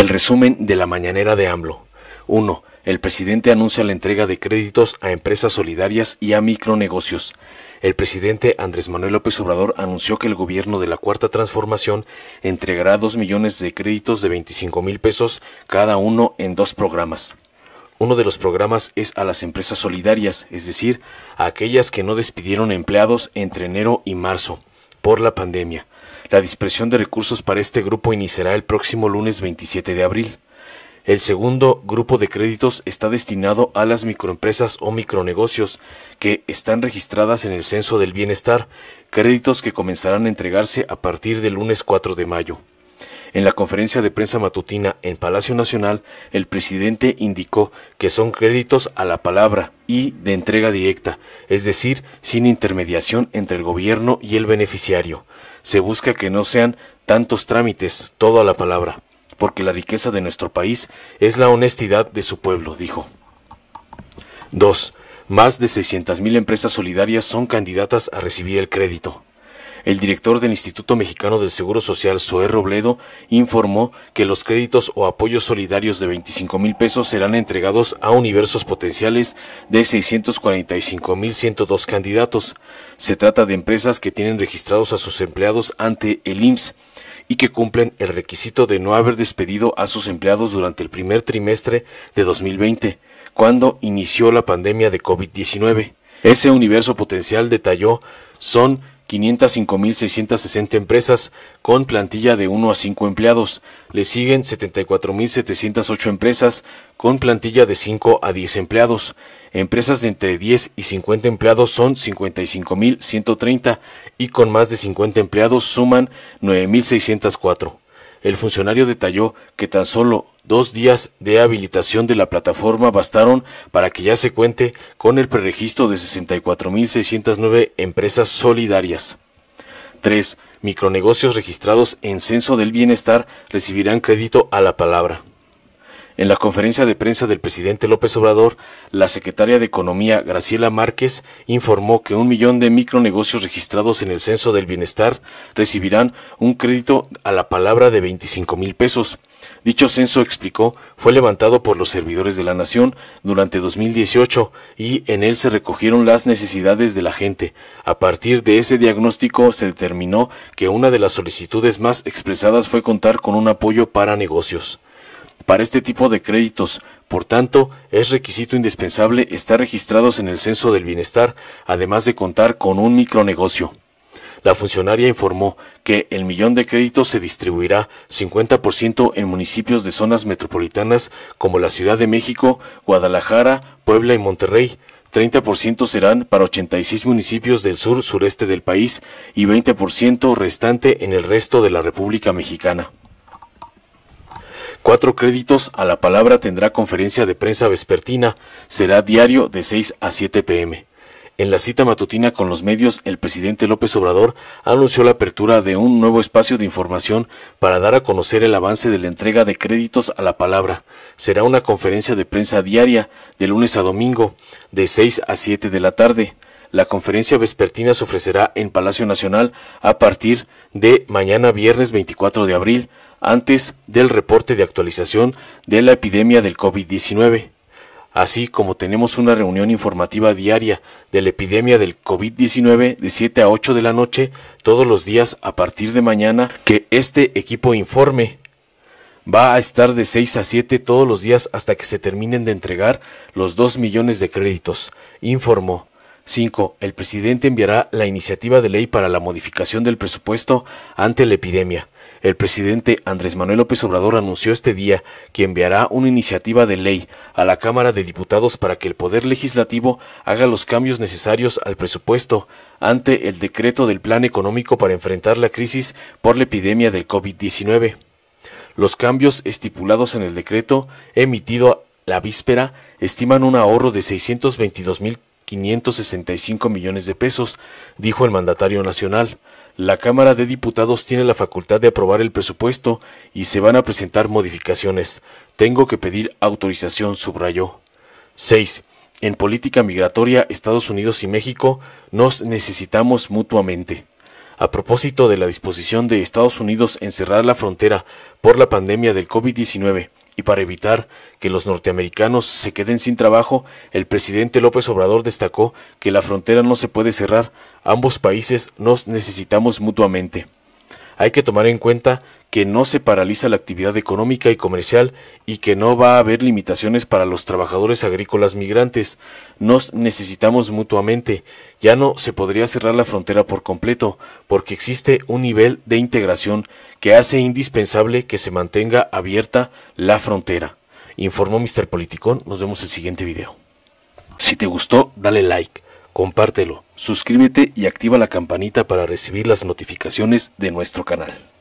El resumen de la mañanera de AMLO. 1. El presidente anuncia la entrega de créditos a empresas solidarias y a micronegocios. El presidente Andrés Manuel López Obrador anunció que el gobierno de la Cuarta Transformación entregará 2 millones de créditos de 25 mil pesos cada uno en dos programas. Uno de los programas es a las empresas solidarias, es decir, a aquellas que no despidieron empleados entre enero y marzo por la pandemia. La dispersión de recursos para este grupo iniciará el próximo lunes 27 de abril. El segundo grupo de créditos está destinado a las microempresas o micronegocios que están registradas en el Censo del Bienestar, créditos que comenzarán a entregarse a partir del lunes 4 de mayo. En la conferencia de prensa matutina en Palacio Nacional, el presidente indicó que son créditos a la palabra y de entrega directa, es decir, sin intermediación entre el gobierno y el beneficiario. Se busca que no sean tantos trámites, todo a la palabra, porque la riqueza de nuestro país es la honestidad de su pueblo, dijo. 2. Más de mil empresas solidarias son candidatas a recibir el crédito. El director del Instituto Mexicano del Seguro Social, Zoé Robledo, informó que los créditos o apoyos solidarios de 25 mil pesos serán entregados a universos potenciales de 645 mil 102 candidatos. Se trata de empresas que tienen registrados a sus empleados ante el IMSS y que cumplen el requisito de no haber despedido a sus empleados durante el primer trimestre de 2020, cuando inició la pandemia de COVID-19. Ese universo potencial detalló son 505.660 empresas con plantilla de 1 a 5 empleados. Le siguen 74.708 empresas con plantilla de 5 a 10 empleados. Empresas de entre 10 y 50 empleados son 55.130 y con más de 50 empleados suman 9.604. El funcionario detalló que tan solo Dos días de habilitación de la plataforma bastaron para que ya se cuente con el preregistro de 64.609 empresas solidarias. Tres Micronegocios registrados en Censo del Bienestar recibirán crédito a la palabra. En la conferencia de prensa del presidente López Obrador, la secretaria de Economía, Graciela Márquez, informó que un millón de micronegocios registrados en el Censo del Bienestar recibirán un crédito a la palabra de 25 mil pesos. Dicho censo, explicó, fue levantado por los servidores de la Nación durante 2018 y en él se recogieron las necesidades de la gente. A partir de ese diagnóstico se determinó que una de las solicitudes más expresadas fue contar con un apoyo para negocios para este tipo de créditos. Por tanto, es requisito indispensable estar registrados en el Censo del Bienestar, además de contar con un micronegocio. La funcionaria informó que el millón de créditos se distribuirá 50% en municipios de zonas metropolitanas como la Ciudad de México, Guadalajara, Puebla y Monterrey, 30% serán para 86 municipios del sur sureste del país y 20% restante en el resto de la República Mexicana. Cuatro créditos a la palabra tendrá conferencia de prensa vespertina, será diario de 6 a 7 pm. En la cita matutina con los medios, el presidente López Obrador anunció la apertura de un nuevo espacio de información para dar a conocer el avance de la entrega de créditos a la palabra. Será una conferencia de prensa diaria, de lunes a domingo, de 6 a 7 de la tarde. La conferencia vespertina se ofrecerá en Palacio Nacional a partir de mañana viernes 24 de abril antes del reporte de actualización de la epidemia del COVID-19, así como tenemos una reunión informativa diaria de la epidemia del COVID-19 de 7 a 8 de la noche todos los días a partir de mañana que este equipo informe. Va a estar de 6 a 7 todos los días hasta que se terminen de entregar los 2 millones de créditos, informó. 5. El presidente enviará la iniciativa de ley para la modificación del presupuesto ante la epidemia. El presidente Andrés Manuel López Obrador anunció este día que enviará una iniciativa de ley a la Cámara de Diputados para que el Poder Legislativo haga los cambios necesarios al presupuesto ante el decreto del Plan Económico para enfrentar la crisis por la epidemia del COVID-19. Los cambios estipulados en el decreto emitido la víspera estiman un ahorro de 622 mil 565 millones de pesos, dijo el mandatario nacional. La Cámara de Diputados tiene la facultad de aprobar el presupuesto y se van a presentar modificaciones. Tengo que pedir autorización, subrayó. 6. En política migratoria, Estados Unidos y México nos necesitamos mutuamente a propósito de la disposición de Estados Unidos en cerrar la frontera por la pandemia del COVID-19 y para evitar que los norteamericanos se queden sin trabajo, el presidente López Obrador destacó que la frontera no se puede cerrar, ambos países nos necesitamos mutuamente. Hay que tomar en cuenta que no se paraliza la actividad económica y comercial y que no va a haber limitaciones para los trabajadores agrícolas migrantes. Nos necesitamos mutuamente. Ya no se podría cerrar la frontera por completo, porque existe un nivel de integración que hace indispensable que se mantenga abierta la frontera. Informó Mr. Politicón. Nos vemos el siguiente video. Si te gustó, dale like, compártelo, suscríbete y activa la campanita para recibir las notificaciones de nuestro canal.